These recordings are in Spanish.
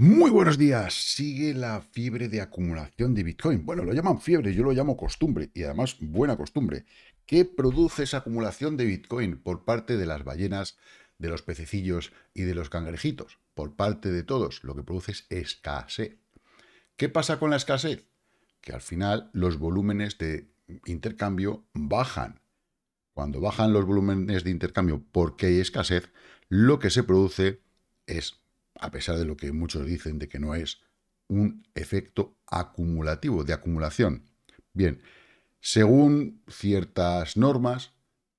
Muy buenos días. Sigue la fiebre de acumulación de Bitcoin. Bueno, lo llaman fiebre, yo lo llamo costumbre y además buena costumbre. ¿Qué produce esa acumulación de Bitcoin por parte de las ballenas, de los pececillos y de los cangrejitos? Por parte de todos, lo que produce es escasez. ¿Qué pasa con la escasez? Que al final los volúmenes de intercambio bajan. Cuando bajan los volúmenes de intercambio porque hay escasez, lo que se produce es a pesar de lo que muchos dicen de que no es un efecto acumulativo, de acumulación. Bien, según ciertas normas,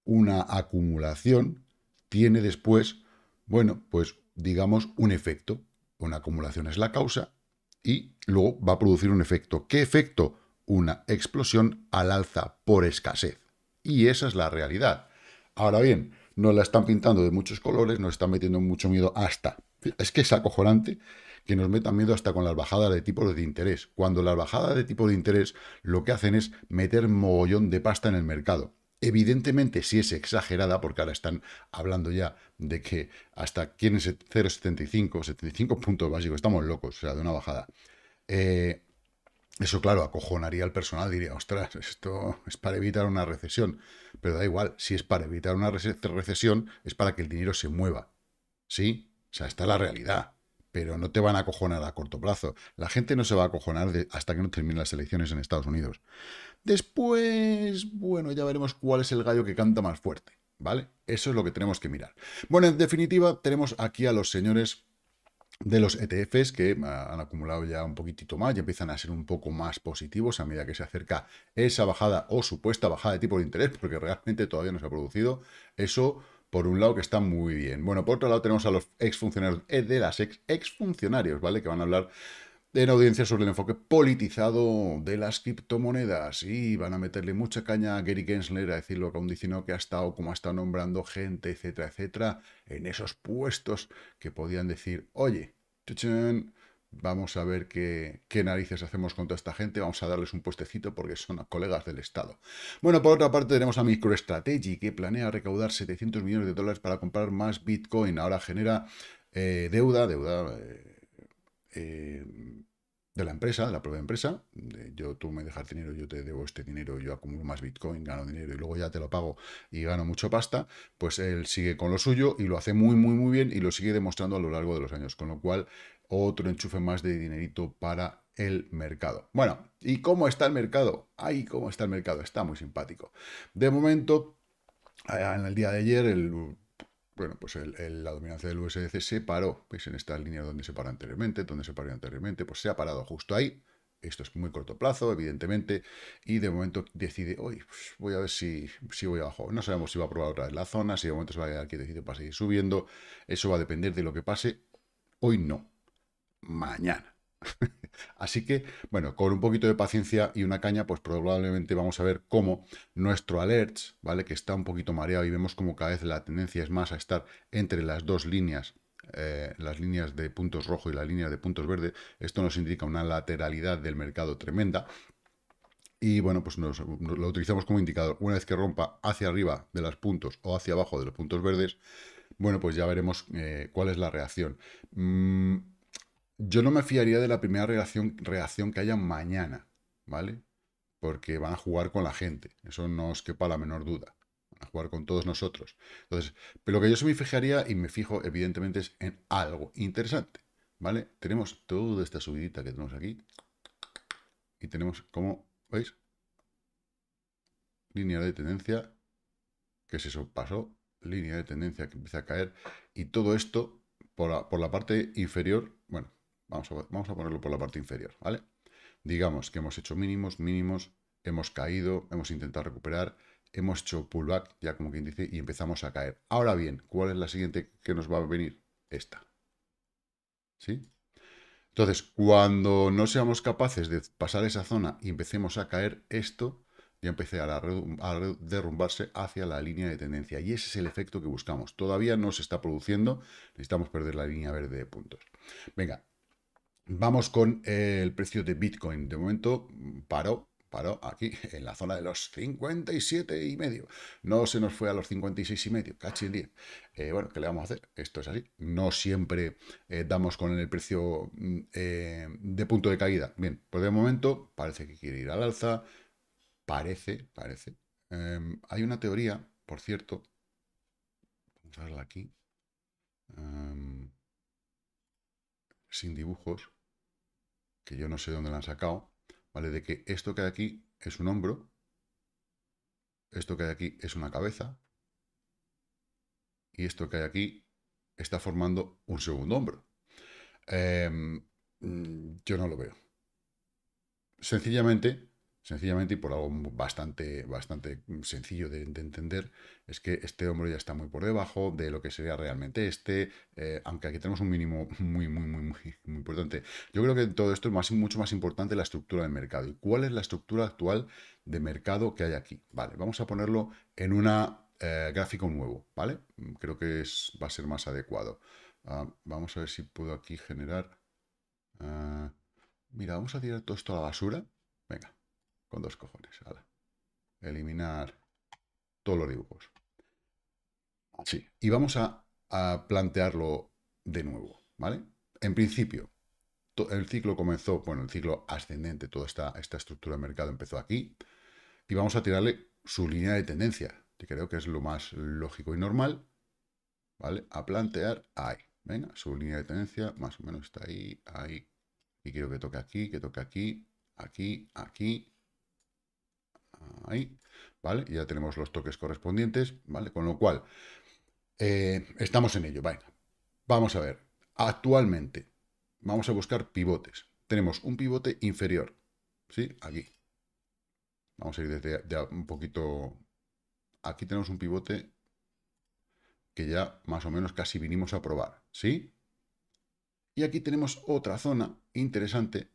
una acumulación tiene después, bueno, pues digamos un efecto. Una acumulación es la causa y luego va a producir un efecto. ¿Qué efecto? Una explosión al alza por escasez. Y esa es la realidad. Ahora bien, nos la están pintando de muchos colores, nos están metiendo mucho miedo hasta es que es acojonante que nos metan miedo hasta con las bajadas de tipos de interés, cuando las bajadas de tipos de interés lo que hacen es meter mogollón de pasta en el mercado. Evidentemente si es exagerada, porque ahora están hablando ya de que hasta quién 0,75, 75 puntos básicos, estamos locos, o sea, de una bajada. Eh, eso, claro, acojonaría al personal, diría, ostras, esto es para evitar una recesión. Pero da igual, si es para evitar una recesión, es para que el dinero se mueva. ¿Sí? O sea, está la realidad. Pero no te van a acojonar a corto plazo. La gente no se va a acojonar hasta que no terminen las elecciones en Estados Unidos. Después, bueno, ya veremos cuál es el gallo que canta más fuerte. ¿Vale? Eso es lo que tenemos que mirar. Bueno, en definitiva, tenemos aquí a los señores de los ETFs que ah, han acumulado ya un poquitito más y empiezan a ser un poco más positivos a medida que se acerca esa bajada o supuesta bajada de tipo de interés, porque realmente todavía no se ha producido. Eso por un lado que está muy bien. Bueno, por otro lado tenemos a los exfuncionarios eh, de las ex exfuncionarios, ¿vale? Que van a hablar en audiencia sobre el enfoque politizado de las criptomonedas y van a meterle mucha caña a Gary Gensler a decirlo lo que aún diciendo que ha estado, como ha estado nombrando gente, etcétera, etcétera, en esos puestos que podían decir, oye, Vamos a ver qué, qué, narices hacemos con toda esta gente. Vamos a darles un puestecito porque son colegas del Estado. Bueno, por otra parte tenemos a MicroStrategy que planea recaudar 700 millones de dólares para comprar más Bitcoin. Ahora genera eh, deuda, deuda eh, eh, de la empresa, de la propia empresa. yo tú me dejas dinero, yo te debo este dinero, yo acumulo más Bitcoin, gano dinero y luego ya te lo pago y gano mucho pasta. Pues él sigue con lo suyo y lo hace muy, muy, muy bien y lo sigue demostrando a lo largo de los años. Con lo cual otro enchufe más de dinerito para el mercado. Bueno, ¿y cómo está el mercado? Ay, ¿cómo está el mercado? Está muy simpático. De momento, en el día de ayer, el bueno, pues la dominancia del USDC se paró, veis pues, en esta línea donde se paró anteriormente, donde se paró anteriormente, pues se ha parado justo ahí, esto es muy corto plazo, evidentemente, y de momento decide, hoy pues, voy a ver si, si voy abajo, no sabemos si va a probar otra vez la zona, si de momento se va a quedar decidido para seguir subiendo, eso va a depender de lo que pase, hoy no, mañana. Así que, bueno, con un poquito de paciencia y una caña, pues probablemente vamos a ver cómo nuestro alert, ¿vale? Que está un poquito mareado y vemos como cada vez la tendencia es más a estar entre las dos líneas, eh, las líneas de puntos rojo y la línea de puntos verde. Esto nos indica una lateralidad del mercado tremenda. Y bueno, pues nos, lo utilizamos como indicador. Una vez que rompa hacia arriba de las puntos o hacia abajo de los puntos verdes, bueno, pues ya veremos eh, cuál es la reacción. Mm, yo no me fiaría de la primera reacción, que haya mañana, ¿vale? Porque van a jugar con la gente, eso no os quepa la menor duda, van a jugar con todos nosotros. Entonces, pero lo que yo se me fijaría y me fijo evidentemente es en algo interesante, ¿vale? Tenemos toda esta subidita que tenemos aquí y tenemos como, ¿veis? Línea de tendencia, que es eso, pasó, línea de tendencia que empieza a caer y todo esto por la parte inferior Vamos a, ponerlo por la parte inferior, ¿vale? Digamos que hemos hecho mínimos, mínimos, hemos caído, hemos intentado recuperar, hemos hecho pullback, ya como quien dice, y empezamos a caer. Ahora bien, ¿cuál es la siguiente que nos va a venir? Esta. ¿Sí? Entonces, cuando no seamos capaces de pasar esa zona y empecemos a caer, esto ya empecé a, a, derrumbarse hacia la línea de tendencia. Y ese es el efecto que buscamos. Todavía no se está produciendo. Necesitamos perder la línea verde de puntos. Venga, Vamos con el precio de Bitcoin. De momento paró, paró aquí en la zona de los 57 y medio. No se nos fue a los 56 y medio, casi 10. Eh, bueno, ¿qué le vamos a hacer? Esto es así. No siempre eh, damos con el precio mm, eh, de punto de caída. Bien, pues de momento parece que quiere ir al alza. Parece, parece. Em, hay una teoría, por cierto. Vamos a verla aquí. Em, sin dibujos que yo no sé dónde la han sacado, ¿vale? De que esto que hay aquí es un hombro, esto que hay aquí es una cabeza, y esto que hay aquí está formando un segundo hombro. Em, mm, yo no lo veo. Sencillamente, Sencillamente, y por algo bastante, bastante sencillo de, entender, es que este hombro ya está muy por debajo de lo que sería realmente este, eh, aunque aquí tenemos un mínimo muy, muy, muy, muy, importante. Yo creo que todo esto es mucho más importante la estructura del mercado. ¿Y cuál es la estructura actual de mercado que hay aquí? Vale, vamos a ponerlo en un eh, gráfico nuevo, ¿vale? Creo que es, va a ser más adecuado. Ah, vamos a ver si puedo aquí generar... Ah, mira, vamos a tirar todo esto a la basura. Venga, con dos cojones. Eliminar todos los dibujos. Y vamos a, plantearlo de nuevo, ¿vale? En principio, el ciclo comenzó, bueno, el ciclo ascendente, toda esta, esta estructura de mercado empezó aquí, y vamos a tirarle su línea de tendencia, que creo que es lo más lógico y normal, ¿vale? A plantear ahí, venga, su línea de tendencia más o menos está ahí, ahí, y quiero que toque aquí, que toque aquí, aquí, aquí, ahí, ¿vale? Ya tenemos los toques correspondientes, ¿vale? Con lo cual, eh, estamos en ello, venga. Vamos a ver, actualmente, vamos a buscar pivotes. Tenemos un pivote inferior, ¿sí? Aquí. Vamos a ir desde ya un poquito... Aquí tenemos un pivote que ya más o menos casi vinimos a probar, ¿sí? Y aquí tenemos otra zona interesante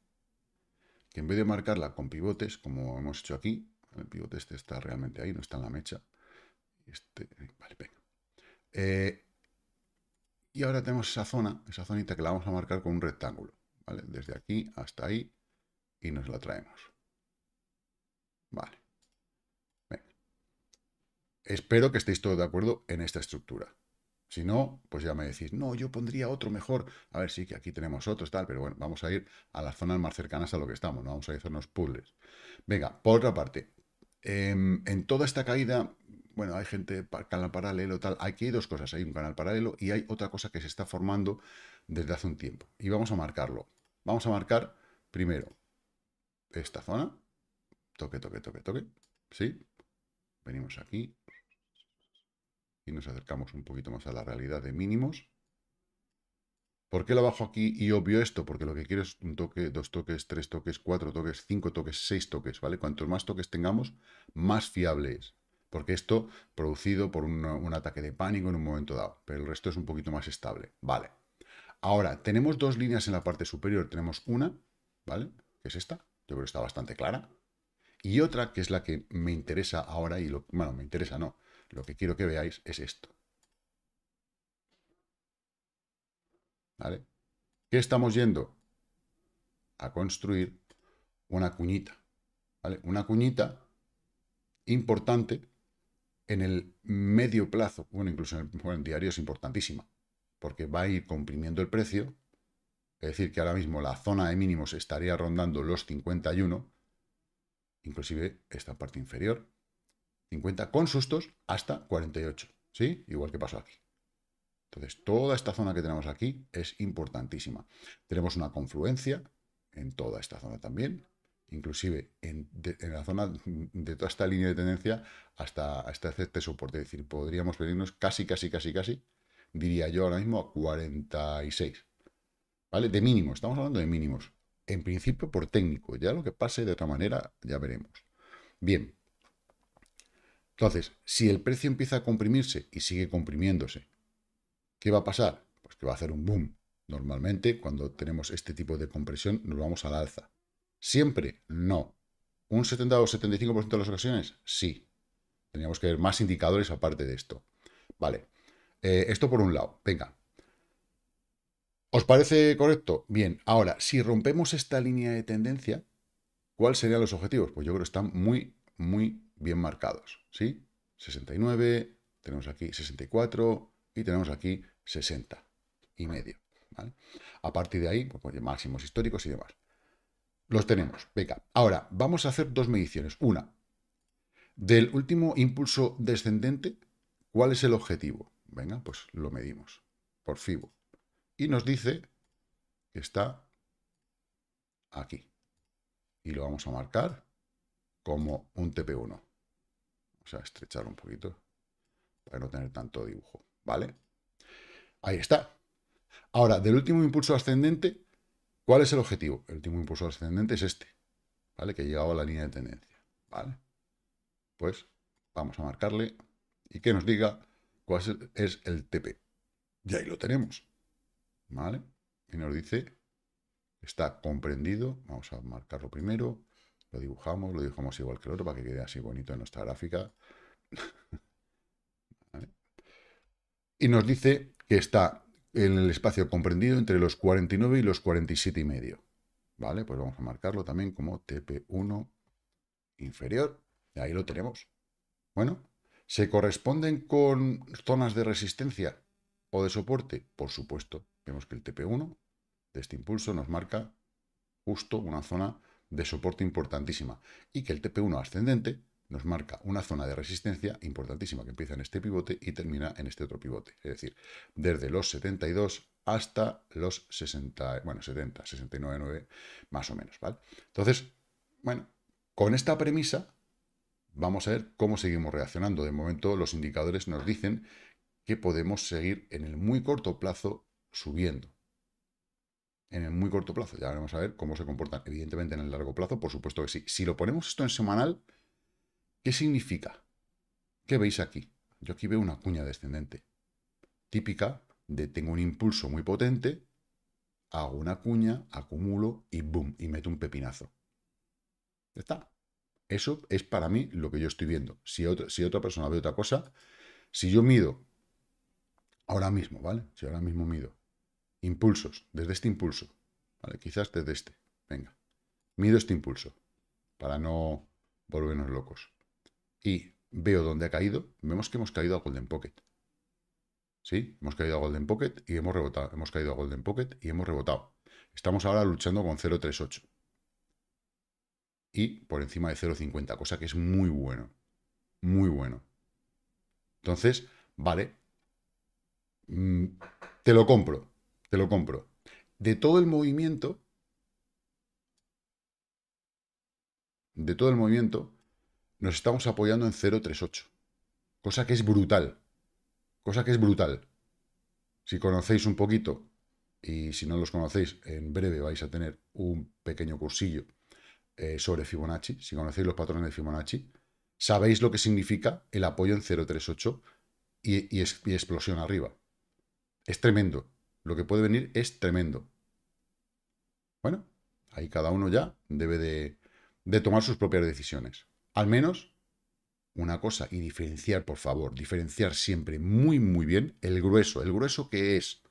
que en vez de marcarla con pivotes, como hemos hecho aquí, el pivote este está realmente ahí, no está en la mecha. Este, vale, venga. Eh, y ahora tenemos esa zona, esa zonita que la vamos a marcar con un rectángulo. Desde aquí hasta ahí y nos la traemos. Vale. Espero que estéis todos de acuerdo en esta estructura. Si no, pues ya me decís, no, yo pondría otro mejor. A ver, sí, que aquí tenemos otros, tal, pero bueno, vamos a ir a las zonas más cercanas a lo que estamos, no vamos a unos puzzles. Venga, por otra parte, Em, en toda esta caída, bueno, hay gente, canal paralelo, tal. Aquí hay dos cosas. Hay un canal paralelo y hay otra cosa que se está formando desde hace un tiempo. Y vamos a marcarlo. Vamos a marcar primero esta zona. Toque, toque, toque, toque. ¿Sí? Venimos aquí. Y nos acercamos un poquito más a la realidad de mínimos. ¿Por qué lo bajo aquí y obvio esto? Porque lo que quiero es un toque, dos toques, tres toques, cuatro toques, cinco toques, seis toques, ¿vale? Cuantos más toques tengamos, más fiable es. Porque esto producido por un, ataque de pánico en un momento dado, pero el resto es un poquito más estable, ¿vale? Ahora, tenemos dos líneas en la parte superior. Tenemos una, ¿vale? Que es esta, yo creo que está bastante clara. Y otra, que es la que me interesa ahora y lo... Bueno, me interesa no. Lo que quiero que veáis es esto. ¿Vale? ¿Qué estamos yendo? A construir una cuñita, Una cuñita importante en el medio plazo, bueno, incluso en el, diario es importantísima, porque va a ir comprimiendo el precio, es decir, que ahora mismo la zona de mínimos estaría rondando los 51, inclusive esta parte inferior, 50 con sustos hasta 48, ¿sí? Igual que pasó aquí. Entonces, toda esta zona que tenemos aquí es importantísima. Tenemos una confluencia en toda esta zona también, inclusive en, la zona de toda esta línea de tendencia hasta, hasta este soporte. Es decir, podríamos venirnos casi, casi, casi, casi, diría yo ahora mismo, a 46. ¿Vale? De mínimo, estamos hablando de mínimos. En principio por técnico, ya lo que pase de otra manera ya veremos. Bien. Entonces, si el precio empieza a comprimirse y sigue comprimiéndose, ¿Qué va a pasar? Pues que va a hacer un boom. Normalmente, cuando tenemos este tipo de compresión, nos vamos al alza. ¿Siempre? No. ¿Un 70 o 75% de las ocasiones? Sí. Teníamos que ver más indicadores aparte de esto. Vale. Eh, esto por un lado. Venga. ¿Os parece correcto? Bien. Ahora, si rompemos esta línea de tendencia, ¿cuáles serían los objetivos? Pues yo creo que están muy, muy bien marcados. ¿Sí? 69, tenemos aquí 64 y tenemos aquí 60 y medio. ¿vale? A partir de ahí, pues, pues, máximos históricos y demás. Los tenemos. Venga, ahora vamos a hacer dos mediciones. Una, del último impulso descendente, ¿cuál es el objetivo? Venga, pues lo medimos por FIBO. Y nos dice que está aquí. Y lo vamos a marcar como un TP1. Vamos a estrechar un poquito para no tener tanto dibujo, ¿vale? Ahí está. Ahora, del último impulso ascendente, ¿cuál es el objetivo? El último impulso ascendente es este, ¿vale? Que ha llegado a la línea de tendencia, ¿vale? Pues vamos a marcarle y que nos diga cuál es el TP. Y ahí lo tenemos, ¿vale? Y nos dice, está comprendido, vamos a marcarlo primero, lo dibujamos, lo dibujamos igual que el otro para que quede así bonito en nuestra gráfica. ¿Vale? Y nos dice está en el espacio comprendido entre los 49 y los 47 y medio. ¿Vale? Pues vamos a marcarlo también como TP1 inferior. Y ahí lo tenemos. Bueno, ¿se corresponden con zonas de resistencia o de soporte? Por supuesto. Vemos que el TP1 de este impulso nos marca justo una zona de soporte importantísima y que el TP1 ascendente nos marca una zona de resistencia importantísima que empieza en este pivote y termina en este otro pivote. Es decir, desde los 72 hasta los 60, bueno, 70, 69, 9, más o menos, ¿vale? Entonces, bueno, con esta premisa vamos a ver cómo seguimos reaccionando. De momento los indicadores nos dicen que podemos seguir en el muy corto plazo subiendo. En el muy corto plazo, ya veremos a ver cómo se comportan. Evidentemente en el largo plazo, por supuesto que sí. Si lo ponemos esto en semanal, ¿Qué significa? ¿Qué veis aquí? Yo aquí veo una cuña descendente, típica de tengo un impulso muy potente, hago una cuña, acumulo y boom, y meto un pepinazo. Ya está. Eso es para mí lo que yo estoy viendo. Si, si otra persona ve otra cosa, si yo mido ahora mismo, ¿vale? Si ahora mismo mido impulsos, desde este impulso, ¿vale? Quizás desde este, venga. Mido este impulso para no volvernos locos y veo dónde ha caído, vemos que hemos caído a Golden Pocket. ¿Sí? Hemos caído a Golden Pocket y hemos rebotado. Hemos caído a Golden Pocket y hemos rebotado. Estamos ahora luchando con 0.38. Y por encima de 0.50, cosa que es muy bueno. Muy bueno. Entonces, vale. Mm, te lo compro. Te lo compro. De todo el movimiento, de todo el movimiento, nos estamos apoyando en 038. Cosa que es brutal. Cosa que es brutal. Si conocéis un poquito, y si no los conocéis, en breve vais a tener un pequeño cursillo eh, sobre Fibonacci. Si conocéis los patrones de Fibonacci, sabéis lo que significa el apoyo en 038 y, y, explosión arriba. Es tremendo. Lo que puede venir es tremendo. Bueno, ahí cada uno ya debe de tomar sus propias decisiones. Al menos una cosa y diferenciar, por favor, diferenciar siempre muy, muy bien el grueso. ¿El grueso qué es?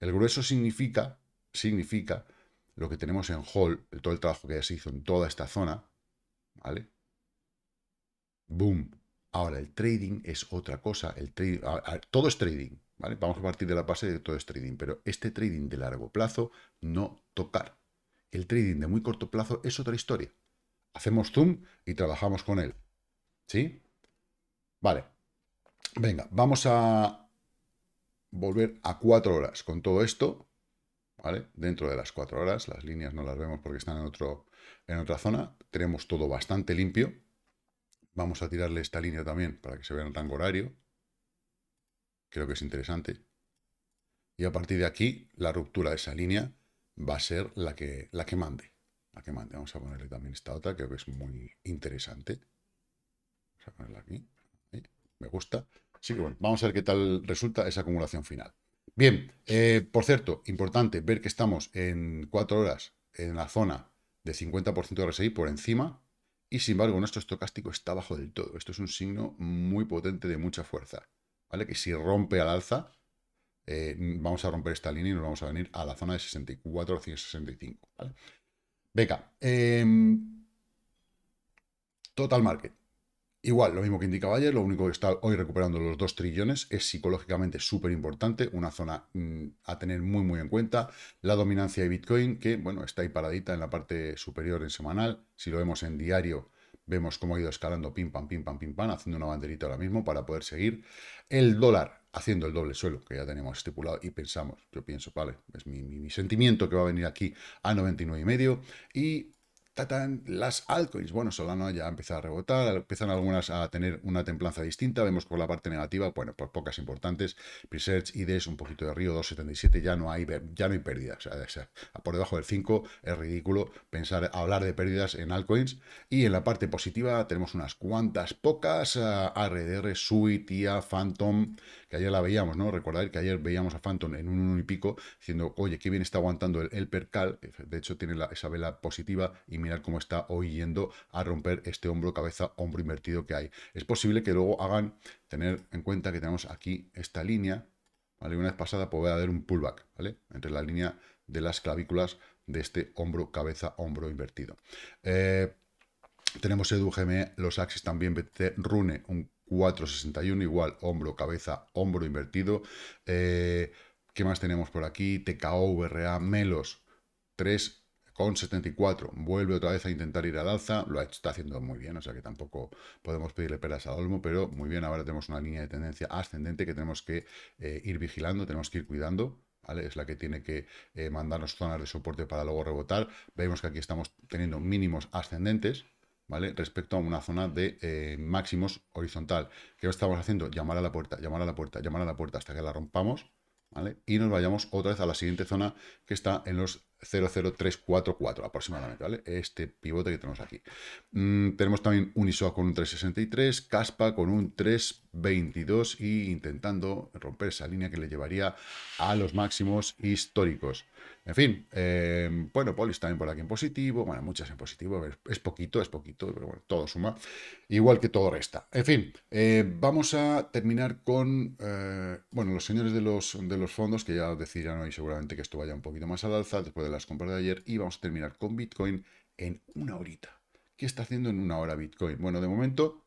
El grueso significa, significa lo que tenemos en Hall, todo el trabajo que ya se hizo en toda esta zona, ¿vale? Boom. Ahora, el trading es otra cosa. El todo es trading, ¿vale? Vamos a partir de la base de todo es trading, pero este trading de largo plazo, no tocar. El trading de muy corto plazo es otra historia hacemos zoom y trabajamos con él. ¿Sí? Vale. Venga, vamos a volver a cuatro horas con todo esto. ¿Vale? Dentro de las cuatro horas, las líneas no las vemos porque están en, otro, en otra zona. Tenemos todo bastante limpio. Vamos a tirarle esta línea también para que se vea en rango horario. Creo que es interesante. Y a partir de aquí, la ruptura de esa línea va a ser la que, la que mande vamos a ponerle también esta otra que es muy interesante. Vamos a ponerla aquí. Me gusta. Así que bueno, vamos a ver qué tal resulta esa acumulación final. Bien, eh, por cierto, importante ver que estamos en cuatro horas en la zona de 50% de RSI por encima y sin embargo nuestro estocástico está bajo del todo. Esto es un signo muy potente de mucha fuerza, ¿vale? Que si rompe al alza, eh, vamos a romper esta línea y nos vamos a venir a la zona de 64 a 165, ¿vale? Beca, em, total market. Igual, lo mismo que indicaba ayer, lo único que está hoy recuperando los 2 trillones es psicológicamente súper importante, una zona mm, a tener muy muy en cuenta. La dominancia de Bitcoin, que bueno, está ahí paradita en la parte superior en semanal. Si lo vemos en diario, vemos cómo ha ido escalando pim pam, pim pam, pim pam, haciendo una banderita ahora mismo para poder seguir. El dólar haciendo el doble suelo que ya tenemos estipulado y pensamos, yo pienso, vale, es mi, sentimiento que va a venir aquí a 99,5 y medio y las altcoins. Bueno, Solano ya empezado a rebotar, empiezan algunas a tener una templanza distinta. Vemos por la parte negativa, bueno, pues pocas importantes. Presearch, IDES, un poquito de río, 2.77, ya no hay ya no hay pérdidas. por debajo del 5 es ridículo pensar, hablar de pérdidas en altcoins. Y en la parte positiva tenemos unas cuantas pocas, rdr eh, ARDR, SUI, TIA, Phantom, que ayer la veíamos, ¿no? Recordad que ayer veíamos a Phantom en un 1 y pico, diciendo, oye, qué bien está aguantando el, percal. De hecho, tiene esa vela positiva y mirar cómo está hoy yendo a romper este hombro, cabeza, hombro invertido que hay. Es posible que luego hagan, tener en cuenta que tenemos aquí esta línea, ¿vale? Una vez pasada puede haber un pullback, ¿vale? Entre la línea de las clavículas de este hombro, cabeza, hombro invertido. Eh, tenemos Edu e, los axis también, BT Rune, un 461 igual, hombro, cabeza, hombro invertido. Eh, ¿Qué más tenemos por aquí? TKO, VRA, Melos, 3 con 74 vuelve otra vez a intentar ir al alza, lo está haciendo muy bien, o sea que tampoco podemos pedirle peras a Olmo, pero muy bien, ahora tenemos una línea de tendencia ascendente que tenemos que eh, ir vigilando, tenemos que ir cuidando, ¿Vale? Es la que tiene que eh, mandarnos zonas de soporte para luego rebotar. Vemos que aquí estamos teniendo mínimos ascendentes, ¿vale? Respecto a una zona de eh, máximos horizontal. ¿Qué estamos haciendo? Llamar a la puerta, llamar a la puerta, llamar a la puerta hasta que la rompamos, ¿vale? Y nos vayamos otra vez a la siguiente zona que está en los 00344 aproximadamente, ¿vale? Este pivote que tenemos aquí. Mm, tenemos también iso con un 363, Caspa con un 322 y intentando romper esa línea que le llevaría a los máximos históricos. En fin, em, bueno, Polis también por aquí en positivo, bueno, muchas en positivo, es, poquito, es poquito, pero bueno, todo suma, igual que todo resta. En fin, eh, vamos a terminar con, eh, bueno, los señores de los, de los fondos, que ya decidirán hoy seguramente que esto vaya un poquito más al alza después de las compras de ayer y vamos a terminar con Bitcoin en una horita. ¿Qué está haciendo en una hora Bitcoin? Bueno, de momento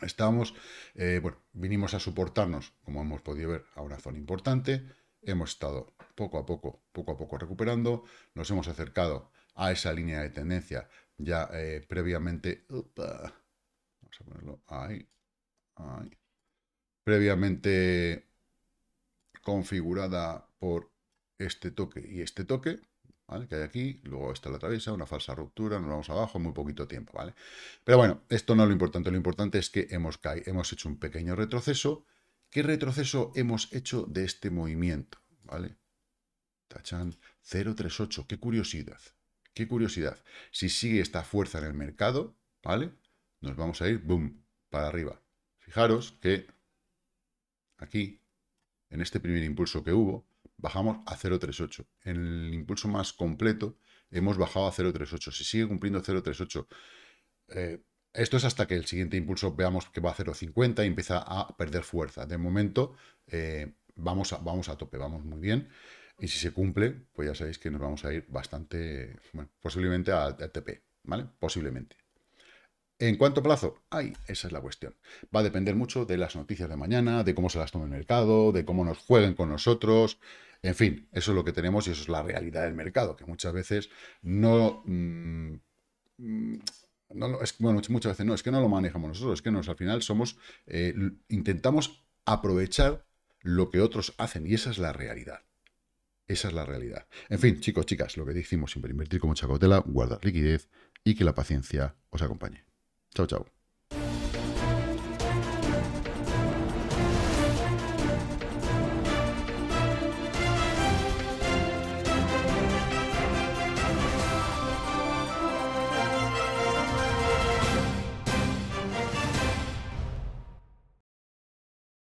estábamos, eh, bueno, vinimos a soportarnos, como hemos podido ver, a una zona importante. Hemos estado poco a poco, poco a poco recuperando. Nos hemos acercado a esa línea de tendencia ya eh, previamente... vamos a ponerlo ahí. Previamente configurada por este toque y este toque. ¿vale? Que hay aquí, luego esta la atraviesa, una falsa ruptura, nos vamos abajo muy poquito tiempo, ¿vale? Pero bueno, esto no es lo importante, lo importante es que hemos, hemos hecho un pequeño retroceso. ¿Qué retroceso hemos hecho de este movimiento? ¿Vale? Tachan 038, qué curiosidad, qué curiosidad. Si sigue esta fuerza en el mercado, ¿vale? Nos vamos a ir, boom, para arriba. Fijaros que aquí, en este primer impulso que hubo, bajamos a 0,38. En el impulso más completo hemos bajado a 0,38. si sigue cumpliendo 0,38. Eh, esto es hasta que el siguiente impulso veamos que va a 0,50 y empieza a perder fuerza. De momento eh, vamos, a, vamos a tope, vamos muy bien. Y si se cumple, pues ya sabéis que nos vamos a ir bastante, bueno, posiblemente al TP, ¿vale? Posiblemente. ¿En cuánto plazo? Ay, esa es la cuestión. Va a depender mucho de las noticias de mañana, de cómo se las tome el mercado, de cómo nos jueguen con nosotros. En fin, eso es lo que tenemos y eso es la realidad del mercado, que muchas veces no... Mm, mm, no bueno, muchas veces no, es que no lo manejamos nosotros, es que nos, al final somos... Eh, intentamos aprovechar lo que otros hacen y esa es la realidad. Esa es la realidad. En fin, chicos, chicas, lo que decimos siempre, invertir como mucha cautela, guardar liquidez y que la paciencia os acompañe. Chao, chao.